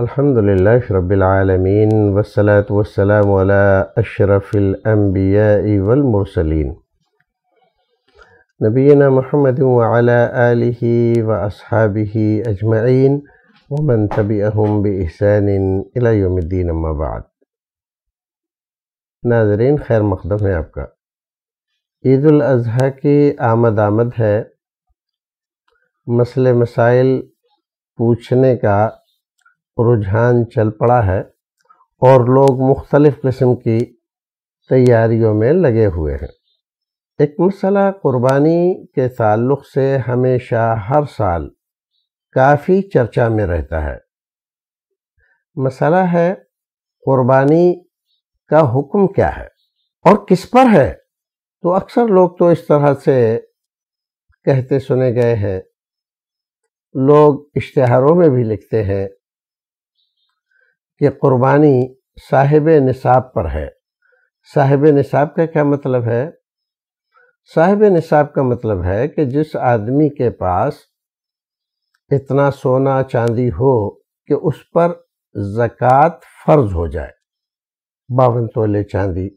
الحمد لله رب العالمين والصلاة والسلام على أشرف الأنبياء والمرسلين نبينا محمد وعلى آله وأصحابه أجمعين ومن تبعهم بإحسان إلى يوم الدين أما بعد ناظرين خير مقدم ہے آپ کا عید الاضحیٰ کی آمد آمد ہے مسئلے مسائل پوچھنے کا रुझान चल पड़ा है और लोग मुख्तलिफ़ किस्म की तैयारियों में लगे हुए हैं एक मसला क़ुरबानी के ताल्लुक़ से हमेशा हर साल काफ़ी चर्चा में रहता है मसला है क़ुरबानी का हुक्म क्या है और किस पर है तो अक्सर लोग तो इस तरह से कहते सुने गए हैं लोग इश्तहारों में भी लिखते हैं कि कुर्बानी साहिब निसाब पर है साहिब निसाब का क्या मतलब है साहिब निसाब का मतलब है कि जिस आदमी के पास इतना सोना चांदी हो कि उस पर ज़क़़त फ़र्ज़ हो जाए बावन तोले चांदी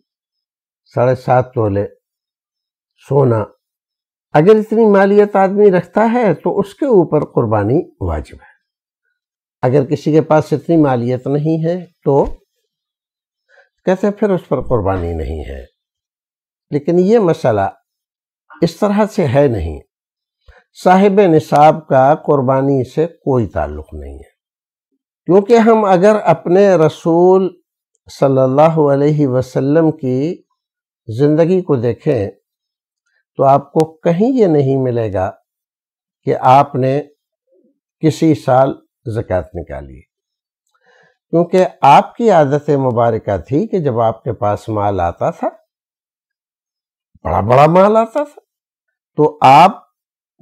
साढ़े सात तोले सोना अगर इतनी मालियत आदमी रखता है तो उसके ऊपर कुर्बानी वाजिब है अगर किसी के पास इतनी मालियत नहीं है तो कहते फिर उस पर कुर्बानी नहीं है लेकिन ये मसला इस तरह से है नहीं साहिब निसाब का कुर्बानी से कोई ताल्लुक़ नहीं है क्योंकि हम अगर अपने रसूल सल्लल्लाहु अलैहि वसल्लम की ज़िंदगी को देखें तो आपको कहीं ये नहीं मिलेगा कि आपने किसी साल ज़क़़त निकाली क्योंकि आपकी आदत मुबारक थी कि जब आपके पास माल आता था बड़ा बड़ा माल आता था तो आप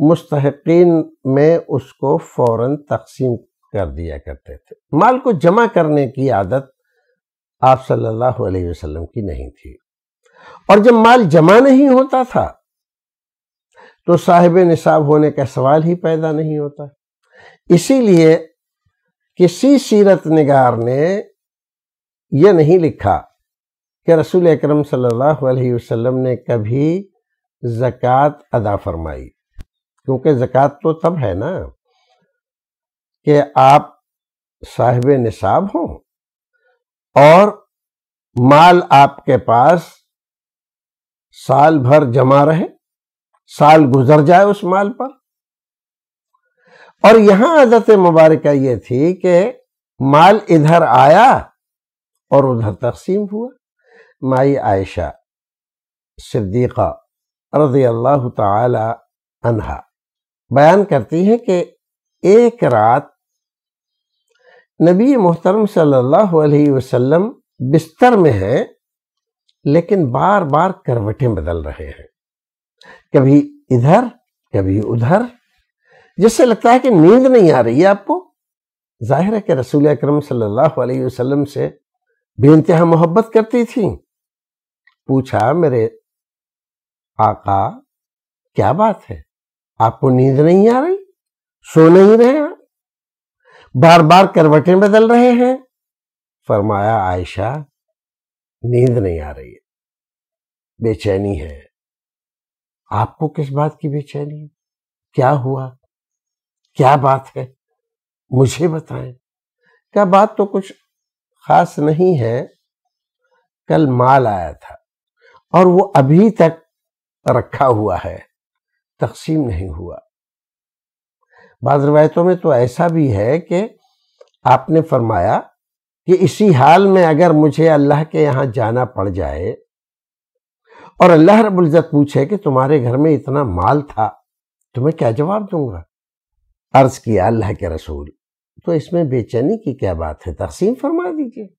मुस्तकिन में उसको फ़ौर तकसीम कर दिया करते थे माल को जमा करने की आदत आप सल्लल्लाहु अलैहि वसल्लम की नहीं थी और जब माल जमा नहीं होता था तो साहिब निसाब होने का सवाल ही पैदा नहीं होता इसीलिए किसी सीरत निगार ने यह नहीं लिखा कि रसूल अकरम सल्लल्लाहु अलैहि वसल्लम ने कभी ज़क़़त अदा फरमाई क्योंकि ज़क़़त तो तब है ना कि आप साहिब निसाब हो और माल आपके पास साल भर जमा रहे साल गुजर जाए उस माल पर और यहां आदत मुबारक ये थी कि माल इधर आया और उधर तकसीम हुआ माई आयशा सिद्दीक़ा रजी अल्लाह तहा बयान करती हैं कि एक रात नबी मोहतरम सल्लल्लाहु अलैहि वसल्लम बिस्तर में हैं लेकिन बार बार करवटें बदल रहे हैं कभी इधर कभी उधर जिससे लगता है कि नींद नहीं आ रही है आपको जाहिर है कि रसूल अक्रम सल्लल्लाहु वसल्लम से बेानतहा मोहब्बत करती थी पूछा मेरे आका क्या बात है आपको नींद नहीं आ रही सो नहीं रहे हैं बार बार करवटें बदल रहे हैं फरमाया आयशा नींद नहीं आ रही है बेचैनी है आपको किस बात की बेचैनी क्या हुआ क्या बात है मुझे बताएं क्या बात तो कुछ खास नहीं है कल माल आया था और वो अभी तक रखा हुआ है तकसीम नहीं हुआ बाद रवायतों में तो ऐसा भी है कि आपने फरमाया कि इसी हाल में अगर मुझे अल्लाह के यहाँ जाना पड़ जाए और अल्लाह रबुल्ज़त पूछे कि तुम्हारे घर में इतना माल था तो मैं क्या जवाब दूंगा अर्ज किया अल्लाह के रसूल तो इसमें बेचैनी की क्या बात है तकसीम फरमा दीजिए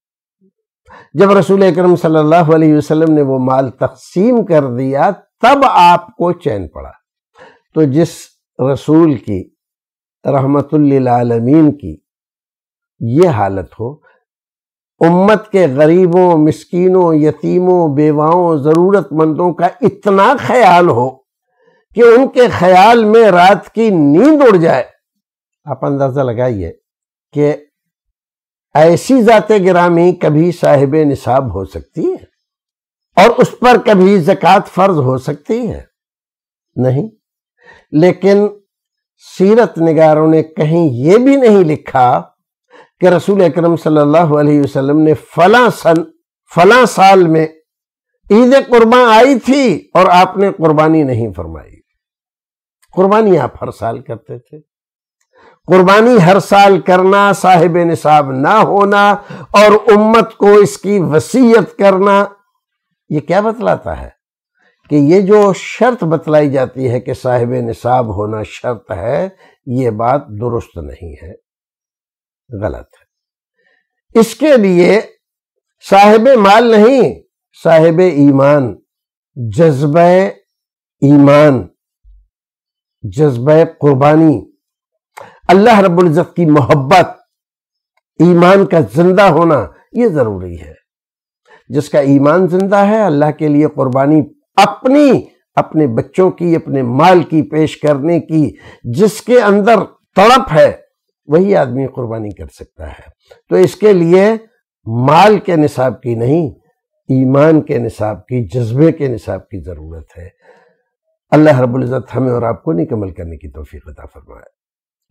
जब रसूल अक्रम सल्लल्लाहु अलैहि वसल्लम ने वो माल तकसीम कर दिया तब आपको चैन पड़ा तो जिस रसूल की रहमतुल्लिलालमीन की ये हालत हो उम्मत के गरीबों मिस्कीनों यतीमों बेवाओं ज़रूरतमंदों का इतना ख्याल हो कि उनके ख्याल में रात की नींद उड़ जाए आप अंदाज़ा लगाइए कि ऐसी ज़ात ग्रामी कभी साहिब निसाब हो सकती है और उस पर कभी ज़क़़त फ़र्ज हो सकती है नहीं लेकिन सीरत निगारों ने कहीं ये भी नहीं लिखा कि रसूल अकरम सल्लल्लाहु अलैहि वसल्लम ने फला सन फला साल में ईद कुर्बान आई थी और आपने कुर्बानी नहीं फरमाई कुर्बानी आप हर साल करते थे कुर्बानी हर साल करना साहिब निसाब ना होना और उम्मत को इसकी वसीयत करना ये क्या बतलाता है कि ये जो शर्त बतलाई जाती है कि साहिब निसाब होना शर्त है ये बात दुरुस्त नहीं है गलत है इसके लिए साहिब माल नहीं साहिब ईमान जज्ब ईमान जज्ब कुर्बानी अल्लाह रबुल्जत की मोहब्बत ईमान का जिंदा होना ये ज़रूरी है जिसका ईमान जिंदा है अल्लाह के लिए कुर्बानी अपनी अपने बच्चों की अपने माल की पेश करने की जिसके अंदर तड़प है वही आदमी कुर्बानी कर सकता है तो इसके लिए माल के निसाब की नहीं ईमान के निसाब की जज्बे के निसाब की ज़रूरत है अल्लाह रबुल्ज़त हमें और आपको निकमल करने की तोफ़ी अदा फरमाए